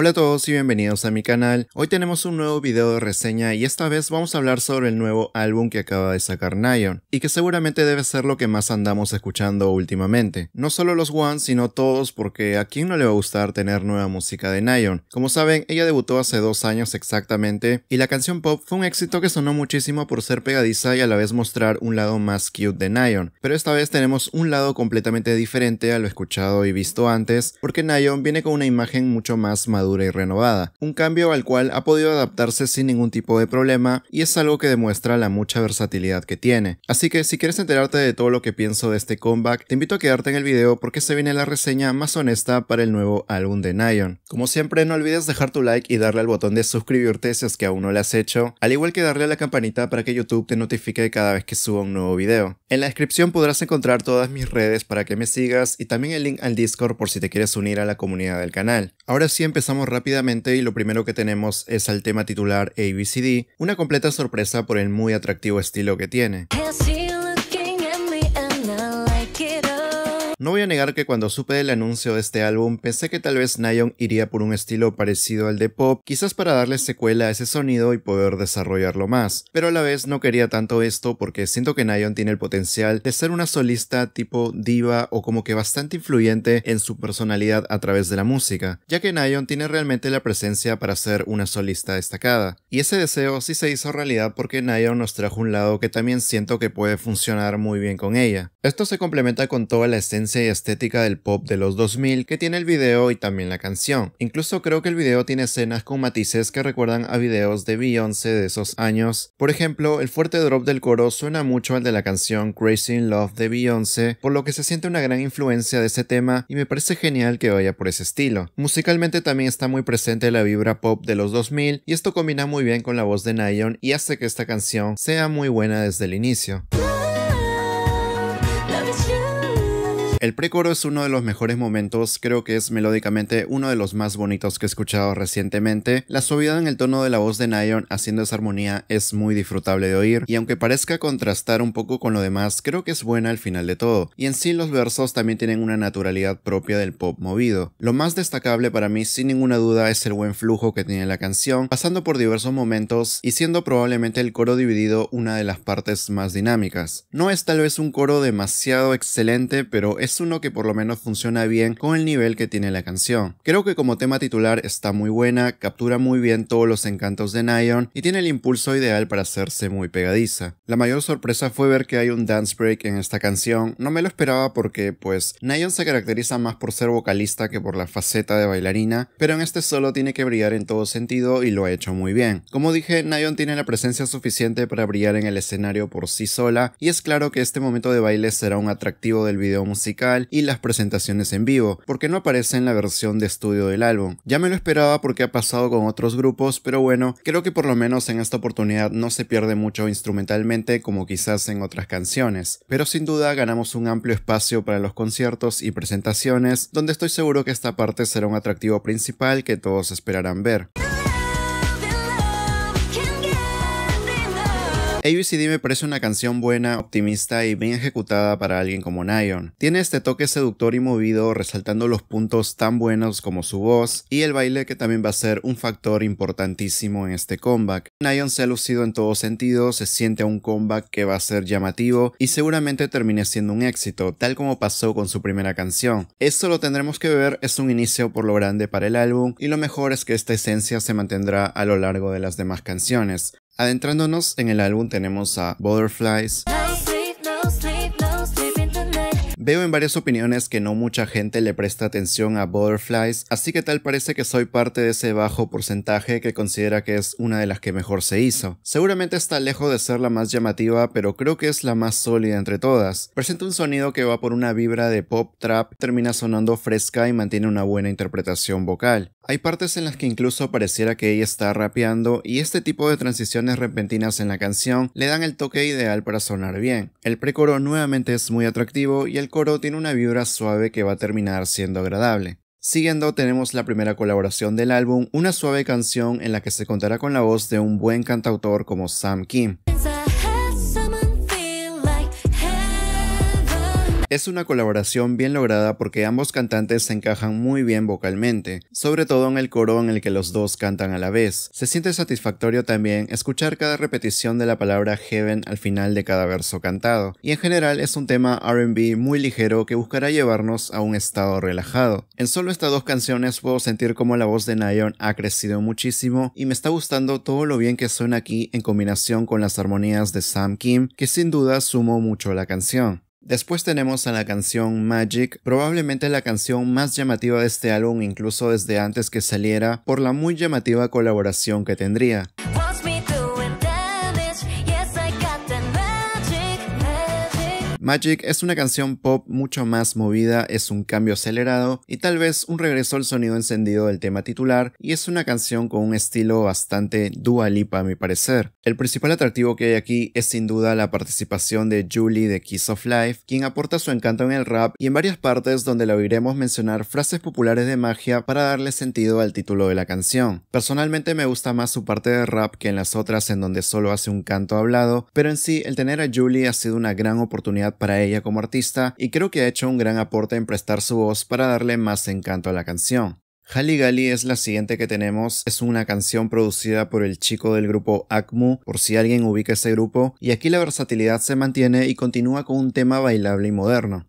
Hola a todos y bienvenidos a mi canal, hoy tenemos un nuevo video de reseña y esta vez vamos a hablar sobre el nuevo álbum que acaba de sacar Nion y que seguramente debe ser lo que más andamos escuchando últimamente. No solo los One, sino todos porque a quién no le va a gustar tener nueva música de Nion. Como saben, ella debutó hace dos años exactamente, y la canción pop fue un éxito que sonó muchísimo por ser pegadiza y a la vez mostrar un lado más cute de Nion. pero esta vez tenemos un lado completamente diferente a lo escuchado y visto antes, porque Nion viene con una imagen mucho más madura y renovada, un cambio al cual ha podido adaptarse sin ningún tipo de problema y es algo que demuestra la mucha versatilidad que tiene. Así que si quieres enterarte de todo lo que pienso de este comeback, te invito a quedarte en el video porque se viene la reseña más honesta para el nuevo álbum de Nion. Como siempre, no olvides dejar tu like y darle al botón de suscribirte si es que aún no lo has hecho, al igual que darle a la campanita para que YouTube te notifique cada vez que suba un nuevo video. En la descripción podrás encontrar todas mis redes para que me sigas y también el link al Discord por si te quieres unir a la comunidad del canal. Ahora sí empezamos rápidamente y lo primero que tenemos es al tema titular ABCD, una completa sorpresa por el muy atractivo estilo que tiene. No voy a negar que cuando supe del anuncio de este álbum pensé que tal vez Nyon iría por un estilo parecido al de pop, quizás para darle secuela a ese sonido y poder desarrollarlo más, pero a la vez no quería tanto esto porque siento que Nyon tiene el potencial de ser una solista tipo diva o como que bastante influyente en su personalidad a través de la música, ya que Nyon tiene realmente la presencia para ser una solista destacada, y ese deseo sí se hizo realidad porque Nyon nos trajo un lado que también siento que puede funcionar muy bien con ella. Esto se complementa con toda la esencia y estética del pop de los 2000 que tiene el video y también la canción. Incluso creo que el video tiene escenas con matices que recuerdan a videos de Beyoncé de esos años. Por ejemplo, el fuerte drop del coro suena mucho al de la canción Crazy in Love de Beyoncé, por lo que se siente una gran influencia de ese tema y me parece genial que vaya por ese estilo. Musicalmente también está muy presente la vibra pop de los 2000 y esto combina muy bien con la voz de Nyon y hace que esta canción sea muy buena desde el inicio. El precoro es uno de los mejores momentos, creo que es melódicamente uno de los más bonitos que he escuchado recientemente. La suavidad en el tono de la voz de Nyon haciendo esa armonía es muy disfrutable de oír, y aunque parezca contrastar un poco con lo demás, creo que es buena al final de todo. Y en sí los versos también tienen una naturalidad propia del pop movido. Lo más destacable para mí sin ninguna duda es el buen flujo que tiene la canción, pasando por diversos momentos y siendo probablemente el coro dividido una de las partes más dinámicas. No es tal vez un coro demasiado excelente, pero es es uno que por lo menos funciona bien con el nivel que tiene la canción. Creo que como tema titular está muy buena, captura muy bien todos los encantos de Nion y tiene el impulso ideal para hacerse muy pegadiza. La mayor sorpresa fue ver que hay un dance break en esta canción, no me lo esperaba porque pues Nion se caracteriza más por ser vocalista que por la faceta de bailarina, pero en este solo tiene que brillar en todo sentido y lo ha hecho muy bien. Como dije, Nion tiene la presencia suficiente para brillar en el escenario por sí sola y es claro que este momento de baile será un atractivo del video musical y las presentaciones en vivo, porque no aparece en la versión de estudio del álbum. Ya me lo esperaba porque ha pasado con otros grupos, pero bueno, creo que por lo menos en esta oportunidad no se pierde mucho instrumentalmente como quizás en otras canciones, pero sin duda ganamos un amplio espacio para los conciertos y presentaciones, donde estoy seguro que esta parte será un atractivo principal que todos esperarán ver. ABCD me parece una canción buena, optimista y bien ejecutada para alguien como Nion. Tiene este toque seductor y movido, resaltando los puntos tan buenos como su voz y el baile que también va a ser un factor importantísimo en este comeback. Nion se ha lucido en todo sentido, se siente un comeback que va a ser llamativo y seguramente termine siendo un éxito, tal como pasó con su primera canción. Esto lo tendremos que ver, es un inicio por lo grande para el álbum y lo mejor es que esta esencia se mantendrá a lo largo de las demás canciones. Adentrándonos en el álbum tenemos a Butterflies. Veo en varias opiniones que no mucha gente le presta atención a Butterflies, así que tal parece que soy parte de ese bajo porcentaje que considera que es una de las que mejor se hizo. Seguramente está lejos de ser la más llamativa, pero creo que es la más sólida entre todas. Presenta un sonido que va por una vibra de pop trap, termina sonando fresca y mantiene una buena interpretación vocal. Hay partes en las que incluso pareciera que ella está rapeando y este tipo de transiciones repentinas en la canción le dan el toque ideal para sonar bien. El precoro nuevamente es muy atractivo y el tiene una vibra suave que va a terminar siendo agradable. Siguiendo tenemos la primera colaboración del álbum, una suave canción en la que se contará con la voz de un buen cantautor como Sam Kim. Es una colaboración bien lograda porque ambos cantantes se encajan muy bien vocalmente, sobre todo en el coro en el que los dos cantan a la vez. Se siente satisfactorio también escuchar cada repetición de la palabra heaven al final de cada verso cantado, y en general es un tema RB muy ligero que buscará llevarnos a un estado relajado. En solo estas dos canciones puedo sentir como la voz de Nayon ha crecido muchísimo y me está gustando todo lo bien que suena aquí en combinación con las armonías de Sam Kim, que sin duda sumó mucho a la canción. Después tenemos a la canción Magic, probablemente la canción más llamativa de este álbum incluso desde antes que saliera por la muy llamativa colaboración que tendría. Magic es una canción pop mucho más movida, es un cambio acelerado y tal vez un regreso al sonido encendido del tema titular y es una canción con un estilo bastante dualipa a mi parecer. El principal atractivo que hay aquí es sin duda la participación de Julie de Kiss of Life, quien aporta su encanto en el rap y en varias partes donde la oiremos mencionar frases populares de magia para darle sentido al título de la canción. Personalmente me gusta más su parte de rap que en las otras en donde solo hace un canto hablado, pero en sí el tener a Julie ha sido una gran oportunidad para ella como artista y creo que ha hecho un gran aporte en prestar su voz para darle más encanto a la canción. Haligali es la siguiente que tenemos, es una canción producida por el chico del grupo Acmu por si alguien ubica ese grupo, y aquí la versatilidad se mantiene y continúa con un tema bailable y moderno.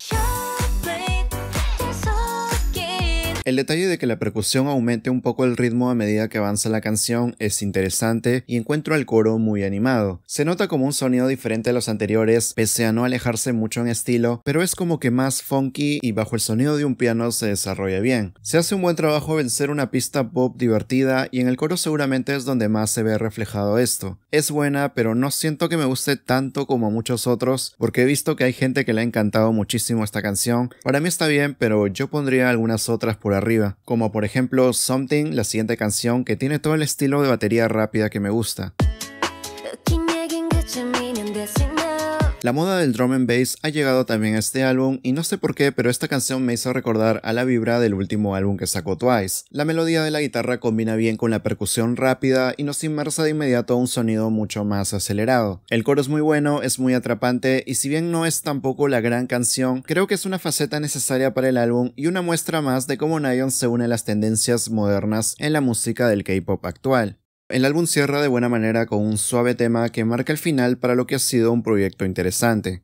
El detalle de que la percusión aumente un poco el ritmo a medida que avanza la canción es interesante y encuentro al coro muy animado. Se nota como un sonido diferente a los anteriores, pese a no alejarse mucho en estilo, pero es como que más funky y bajo el sonido de un piano se desarrolla bien. Se hace un buen trabajo vencer una pista pop divertida y en el coro seguramente es donde más se ve reflejado esto. Es buena, pero no siento que me guste tanto como a muchos otros, porque he visto que hay gente que le ha encantado muchísimo esta canción. Para mí está bien, pero yo pondría algunas otras por arriba, como por ejemplo Something, la siguiente canción que tiene todo el estilo de batería rápida que me gusta. La moda del drum and bass ha llegado también a este álbum y no sé por qué, pero esta canción me hizo recordar a la vibra del último álbum que sacó Twice. La melodía de la guitarra combina bien con la percusión rápida y nos inmersa de inmediato a un sonido mucho más acelerado. El coro es muy bueno, es muy atrapante y si bien no es tampoco la gran canción, creo que es una faceta necesaria para el álbum y una muestra más de cómo Nion se une a las tendencias modernas en la música del K-pop actual. El álbum cierra de buena manera con un suave tema que marca el final para lo que ha sido un proyecto interesante.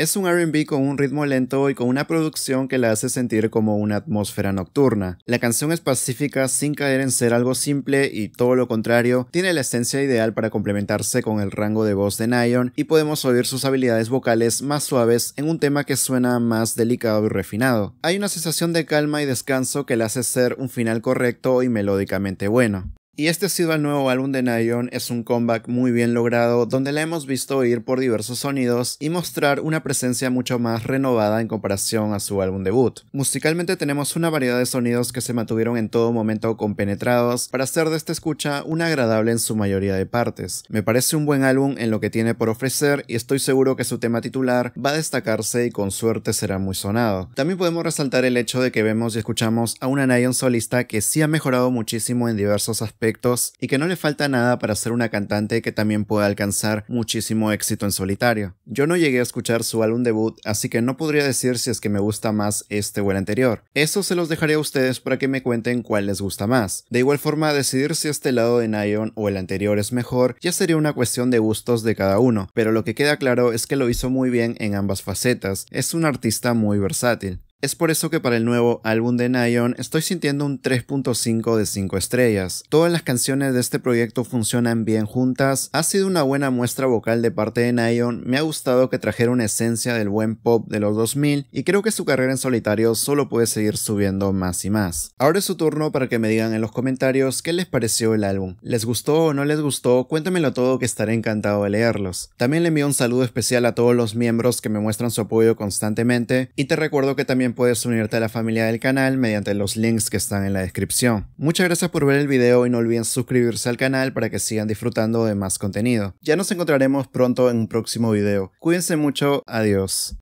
Es un RB con un ritmo lento y con una producción que la hace sentir como una atmósfera nocturna. La canción es pacífica sin caer en ser algo simple y todo lo contrario, tiene la esencia ideal para complementarse con el rango de voz de Nyon y podemos oír sus habilidades vocales más suaves en un tema que suena más delicado y refinado. Hay una sensación de calma y descanso que la hace ser un final correcto y melódicamente bueno. Y este ha sido el nuevo álbum de Nayon, es un comeback muy bien logrado, donde la hemos visto ir por diversos sonidos y mostrar una presencia mucho más renovada en comparación a su álbum debut. Musicalmente tenemos una variedad de sonidos que se mantuvieron en todo momento compenetrados para hacer de esta escucha una agradable en su mayoría de partes. Me parece un buen álbum en lo que tiene por ofrecer y estoy seguro que su tema titular va a destacarse y con suerte será muy sonado. También podemos resaltar el hecho de que vemos y escuchamos a una Nayon solista que sí ha mejorado muchísimo en diversos aspectos y que no le falta nada para ser una cantante que también pueda alcanzar muchísimo éxito en solitario. Yo no llegué a escuchar su álbum debut, así que no podría decir si es que me gusta más este o el anterior. Eso se los dejaré a ustedes para que me cuenten cuál les gusta más. De igual forma, decidir si este lado de Nion o el anterior es mejor ya sería una cuestión de gustos de cada uno, pero lo que queda claro es que lo hizo muy bien en ambas facetas. Es un artista muy versátil. Es por eso que para el nuevo álbum de Nion estoy sintiendo un 3.5 de 5 estrellas. Todas las canciones de este proyecto funcionan bien juntas, ha sido una buena muestra vocal de parte de Nion, me ha gustado que trajera una esencia del buen pop de los 2000 y creo que su carrera en solitario solo puede seguir subiendo más y más. Ahora es su turno para que me digan en los comentarios qué les pareció el álbum. ¿Les gustó o no les gustó? Cuéntamelo todo que estaré encantado de leerlos. También le envío un saludo especial a todos los miembros que me muestran su apoyo constantemente y te recuerdo que también puedes unirte a la familia del canal mediante los links que están en la descripción. Muchas gracias por ver el video y no olviden suscribirse al canal para que sigan disfrutando de más contenido. Ya nos encontraremos pronto en un próximo video. Cuídense mucho, adiós.